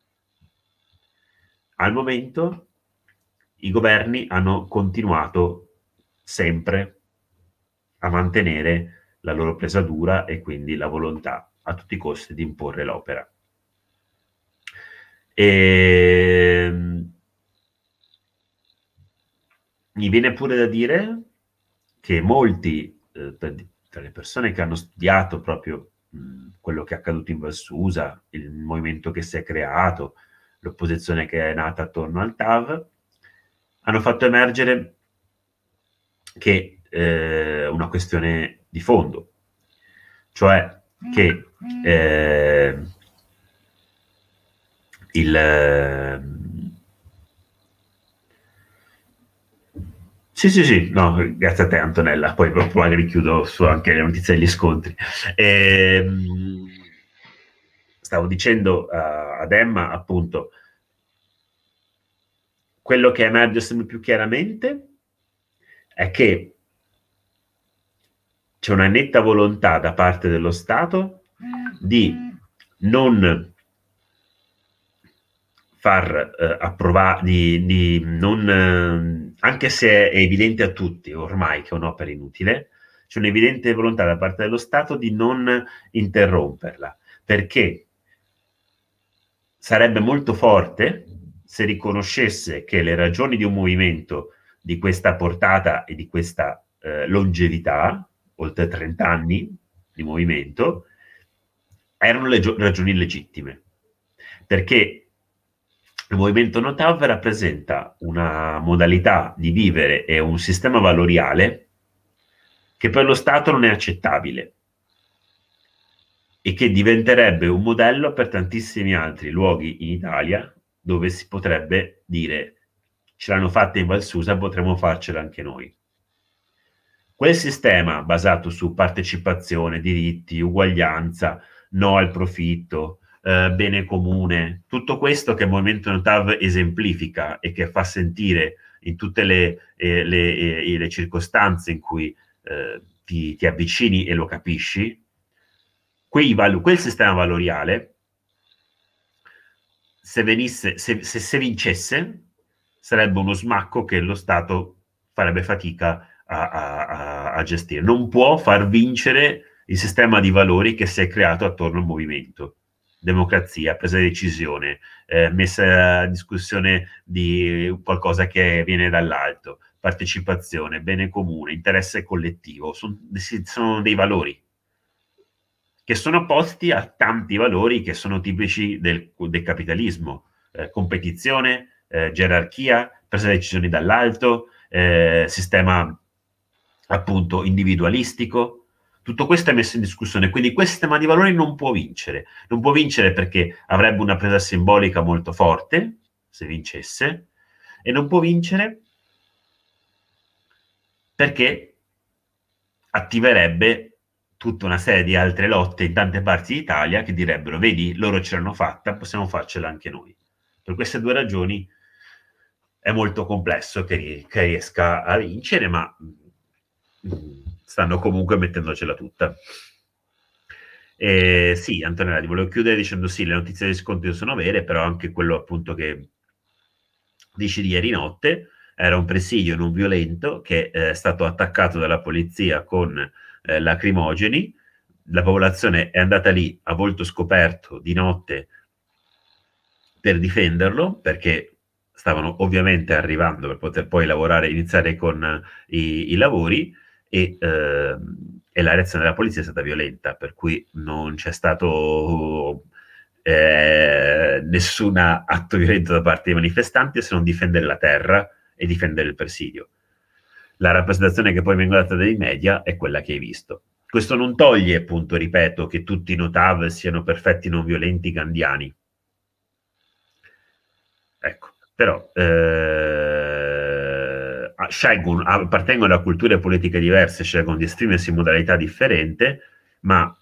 Al momento i governi hanno continuato sempre a mantenere la loro presa dura e quindi la volontà a tutti i costi di imporre l'opera. E... Ehm, mi viene pure da dire che molti, eh, cioè le persone che hanno studiato proprio mh, mm, quello che è accaduto in Valsusa, il movimento che si è creato, l'opposizione che è nata attorno al TAV, hanno fatto emergere che eh, una questione di fondo, cioè che mm. eh, il Sì, sì, sì, no, grazie a te Antonella, poi magari chiudo su anche le notizie degli scontri. Ehm, stavo dicendo uh, ad Emma, appunto, quello che emerge sempre più chiaramente è che c'è una netta volontà da parte dello Stato di non far eh, approvare, di, di, non... Eh, anche se è evidente a tutti ormai che è un'opera inutile, c'è un'evidente volontà da parte dello Stato di non interromperla, perché sarebbe molto forte se riconoscesse che le ragioni di un movimento di questa portata e di questa eh, longevità, oltre 30 anni di movimento, erano le ragioni legittime. Perché il movimento Notav rappresenta una modalità di vivere e un sistema valoriale che per lo Stato non è accettabile e che diventerebbe un modello per tantissimi altri luoghi in Italia dove si potrebbe dire ce l'hanno fatta in Valsusa, potremmo farcela anche noi. Quel sistema basato su partecipazione, diritti, uguaglianza, no al profitto, eh, bene comune. Tutto questo che il Movimento Notav esemplifica e che fa sentire in tutte le, eh, le, eh, le circostanze in cui eh, ti, ti, avvicini e lo capisci, quel, quel sistema valoriale, se, venisse, se, se, se vincesse, sarebbe uno smacco che lo Stato farebbe fatica a, a, a, gestire. Non può far vincere il sistema di valori che si è creato attorno al movimento democrazia, presa di decisione, eh, messa a discussione di qualcosa che viene dall'alto, partecipazione, bene comune, interesse collettivo, sono, sono dei valori che sono opposti a tanti valori che sono tipici del, del capitalismo, eh, competizione, eh, gerarchia, presa di decisioni dall'alto, eh, sistema appunto individualistico, tutto questo è messo in discussione, quindi questo sistema di valori non può vincere. Non può vincere perché avrebbe una presa simbolica molto forte, se vincesse, e non può vincere perché attiverebbe tutta una serie di altre lotte in tante parti d'Italia che direbbero, vedi, loro ce l'hanno fatta, possiamo farcela anche noi. Per queste due ragioni è molto complesso che, che riesca a vincere, ma mm, stanno comunque mettendocela tutta. Eh, sì, Antonella, ti volevo chiudere dicendo sì, le notizie di sconti sono vere, però anche quello appunto che dici di ieri notte era un presidio non violento che eh, è stato attaccato dalla polizia con eh, lacrimogeni, la popolazione è andata lì a volto scoperto di notte per difenderlo, perché stavano ovviamente arrivando per poter poi lavorare, iniziare con eh, i, i lavori, e, eh, e la reazione della polizia è stata violenta, per cui non c'è stato eh, nessun atto violento da parte dei manifestanti se non difendere la terra e difendere il presidio. La rappresentazione che poi venga data dai media è quella che hai visto. Questo non toglie, appunto, ripeto, che tutti i notav siano perfetti non violenti gandiani. Ecco, però eh, scelgono, ah, appartengono a culture politiche diverse, scelgono di esprimersi in modalità differente, ma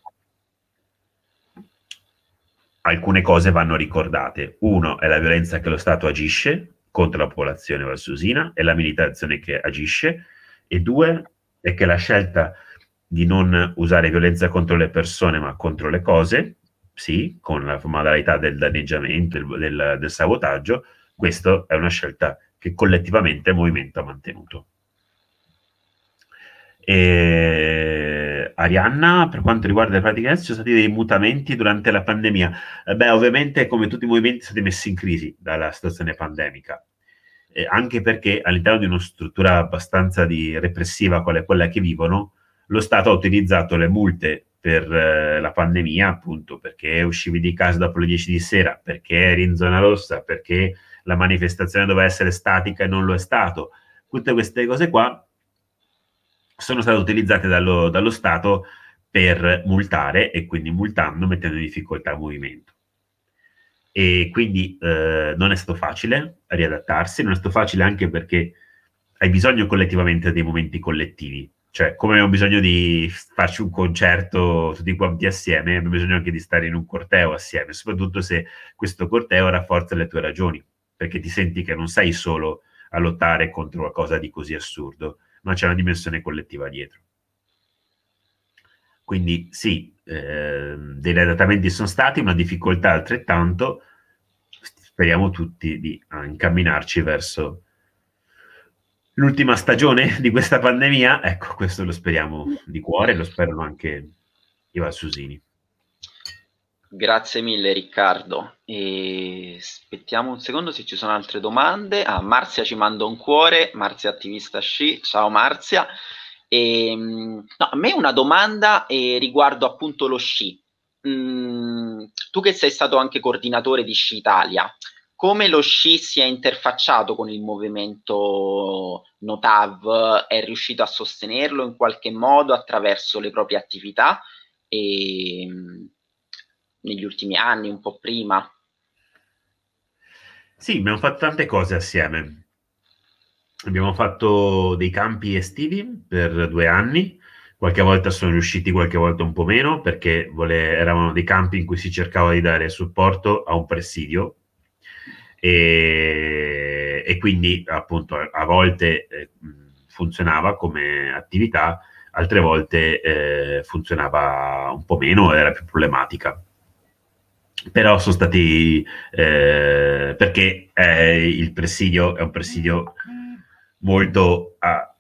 alcune cose vanno ricordate. Uno è la violenza che lo Stato agisce contro la popolazione valsusina e la militazione che agisce, e due è che la scelta di non usare violenza contro le persone ma contro le cose, sì, con la modalità del danneggiamento, del, del, del sabotaggio, questa è una scelta che collettivamente il movimento ha mantenuto. E Arianna, per quanto riguarda le pratiche ci sono stati dei mutamenti durante la pandemia. Eh, beh, ovviamente, come tutti i movimenti, sono stati messi in crisi dalla situazione pandemica, e anche perché all'interno di una struttura abbastanza repressiva, quale quella che vivono, lo Stato ha utilizzato le multe per eh, la pandemia, appunto, perché uscivi di casa dopo le 10 di sera, perché eri in zona rossa, perché la manifestazione doveva essere statica e non lo è stato. Tutte queste cose qua sono state utilizzate dallo, dallo Stato per multare e quindi multando mettendo in difficoltà il movimento. E quindi eh, non è stato facile riadattarsi, non è stato facile anche perché hai bisogno collettivamente dei momenti collettivi, cioè come abbiamo bisogno di farci un concerto tutti quanti assieme, abbiamo bisogno anche di stare in un corteo assieme, soprattutto se questo corteo rafforza le tue ragioni perché ti senti che non sei solo a lottare contro qualcosa di così assurdo, ma c'è una dimensione collettiva dietro. Quindi sì, eh, degli adattamenti sono stati una difficoltà altrettanto, speriamo tutti di ah, incamminarci verso l'ultima stagione di questa pandemia, ecco, questo lo speriamo di cuore, lo sperano anche i Valsusini. Grazie mille Riccardo. E aspettiamo un secondo se ci sono altre domande. Ah, Marzia ci manda un cuore, Marzia attivista sci. Ciao Marzia. E, ehm, no, a me una domanda eh, riguardo appunto lo sci. Mm, tu che sei stato anche coordinatore di Sci Italia, come lo sci si è interfacciato con il movimento Notav? È riuscito a sostenerlo in qualche modo attraverso le proprie attività? E, ehm, negli ultimi anni, un po' prima. Sì, abbiamo fatto tante cose assieme. Abbiamo fatto dei campi estivi per due anni, qualche volta sono riusciti, qualche volta un po' meno, perché vole- erano dei campi in cui si cercava di dare supporto a un presidio e, e quindi appunto a, a volte eh, funzionava come attività, altre volte eh, funzionava un po' meno, era più problematica però sono stati eh, perché eh, il presidio è un presidio molto ah,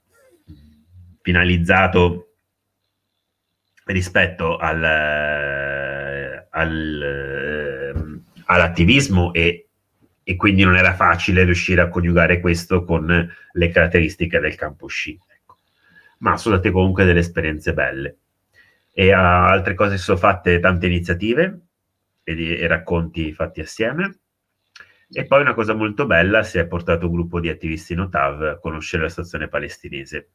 finalizzato rispetto al, eh, al, eh, all'attivismo e, e, quindi non era facile riuscire a coniugare questo con le caratteristiche del campo sci ecco. ma sono state comunque delle esperienze belle e ah, altre cose sono fatte tante iniziative e, di, e racconti fatti assieme. E poi una cosa molto bella, si è portato un gruppo di attivisti in Otav a conoscere la stazione palestinese.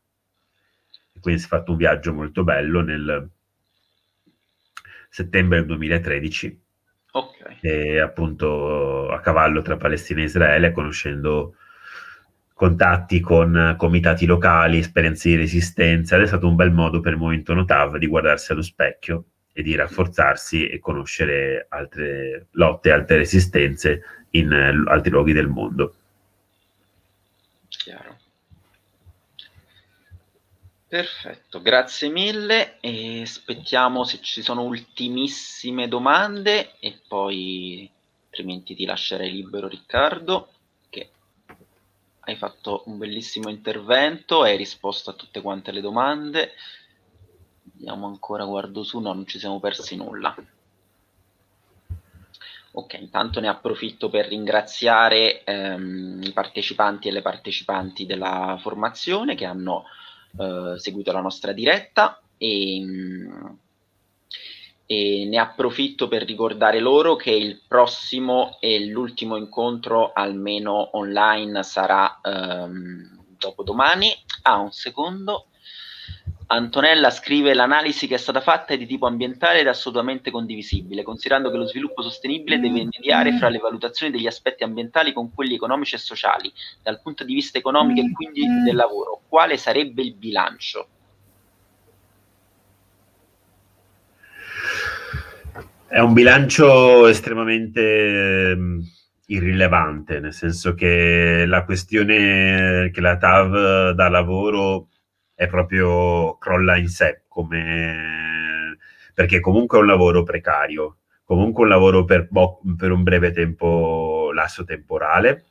E quindi si è fatto un viaggio molto bello nel settembre 2013, okay. e appunto a cavallo tra Palestina e Israele, conoscendo contatti con comitati locali, esperienze di resistenza, ed è stato un bel modo per il Movimento Notav di guardarsi allo specchio e di rafforzarsi e conoscere altre lotte, altre resistenze in eh, altri luoghi del mondo. Chiaro. Perfetto, grazie mille e aspettiamo se ci sono ultimissime domande e poi altrimenti ti lascerei libero Riccardo che hai fatto un bellissimo intervento, hai risposto a tutte quante le domande. Vediamo ancora, guardo su, no, non ci siamo persi nulla. Ok, intanto ne approfitto per ringraziare ehm, i partecipanti e le partecipanti della formazione che hanno eh, seguito la nostra diretta e, e, ne approfitto per ricordare loro che il prossimo e l'ultimo incontro, almeno online, sarà ehm, dopodomani. Ah, un secondo. Antonella scrive l'analisi che è stata fatta è di tipo ambientale ed assolutamente condivisibile, considerando che lo sviluppo sostenibile deve mm. mediare mm. fra le valutazioni degli aspetti ambientali con quelli economici e sociali, dal punto di vista economico e mm. quindi del lavoro. Quale sarebbe il bilancio? È un bilancio estremamente ehm, irrilevante, nel senso che la questione che la TAV dà lavoro è proprio crolla in sé, come... perché comunque è un lavoro precario, comunque un lavoro per, bo- per un breve tempo, lasso temporale,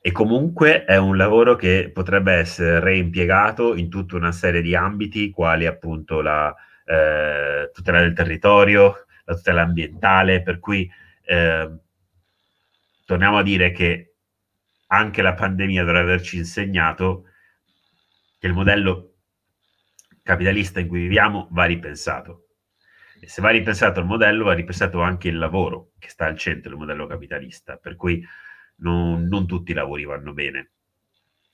e comunque è un lavoro che potrebbe essere reimpiegato in tutta una serie di ambiti, quali appunto la eh, tutela del territorio, la tutela ambientale, per cui eh, torniamo a dire che anche la pandemia dovrebbe averci insegnato che il modello capitalista in cui viviamo va ripensato. E se va ripensato il modello, va ripensato anche il lavoro che sta al centro del modello capitalista, per cui non, non tutti i lavori vanno bene.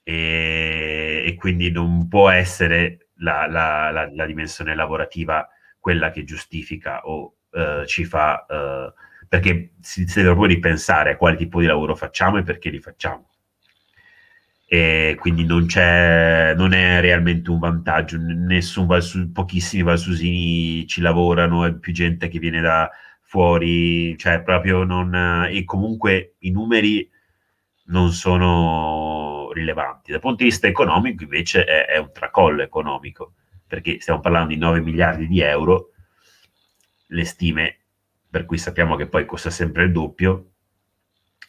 E, e quindi non può essere la, la, la, la, dimensione lavorativa quella che giustifica o eh, ci fa... Eh, perché si, deve proprio ripensare a quale tipo di lavoro facciamo e perché li facciamo e quindi non, non è realmente un vantaggio, nessun Valsu, pochissimi Valsusini ci lavorano, è più gente che viene da fuori, cioè proprio non... e comunque i numeri non sono rilevanti. Dal punto di vista economico invece è, è un tracollo economico, perché stiamo parlando di 9 miliardi di euro, le stime per cui sappiamo che poi costa sempre il doppio,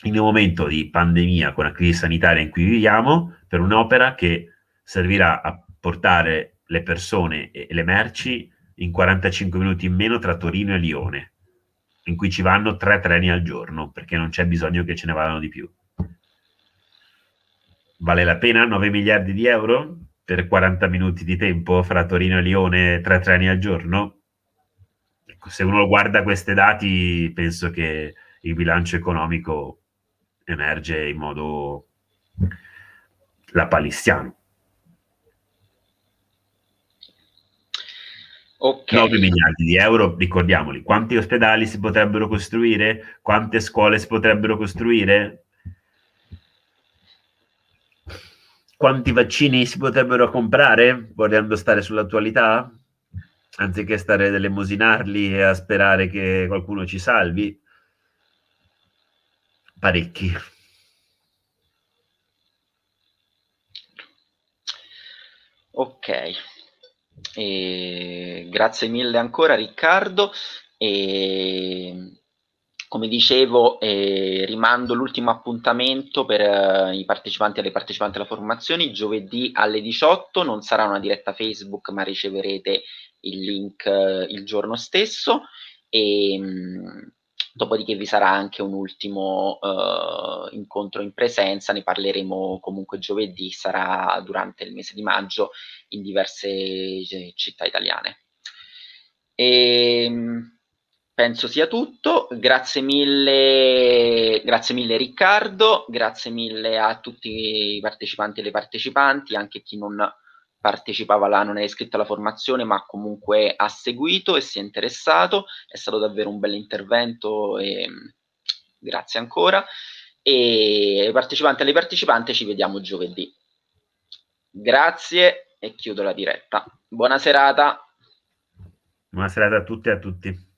in un momento di pandemia con la crisi sanitaria in cui viviamo per un'opera che servirà a portare le persone e le merci in 45 minuti in meno tra Torino e Lione, in cui ci vanno tre treni al giorno perché non c'è bisogno che ce ne vadano di più. Vale la pena 9 miliardi di euro per 40 minuti di tempo fra Torino e Lione, tre treni al giorno? Ecco, se uno guarda questi dati, penso che il bilancio economico emerge in modo lapalissiano. Okay. 9 miliardi di euro, ricordiamoli. Quanti ospedali si potrebbero costruire? Quante scuole si potrebbero costruire? Quanti vaccini si potrebbero comprare volendo stare sull'attualità? Anziché stare ad elemosinarli e a sperare che qualcuno ci salvi? parecchi. Ok, e grazie mille ancora Riccardo. E come dicevo, eh, rimando l'ultimo appuntamento per eh, i partecipanti e le partecipanti alla formazione giovedì alle 18. Non sarà una diretta Facebook, ma riceverete il link eh, il giorno stesso. E, mh, mm, Dopodiché vi sarà anche un ultimo uh, incontro in presenza, ne parleremo comunque giovedì, sarà durante il mese di maggio in diverse eh, città italiane. E, ehm, penso sia tutto, grazie mille, grazie mille Riccardo, grazie mille a tutti i partecipanti e le partecipanti, anche chi non partecipava là, non è iscritto alla formazione, ma comunque ha seguito e si è interessato. È stato davvero un bel intervento e mm, grazie ancora. E partecipanti alle partecipanti, ci vediamo giovedì. Grazie e chiudo la diretta. Buona serata. Buona serata a tutti e a tutti.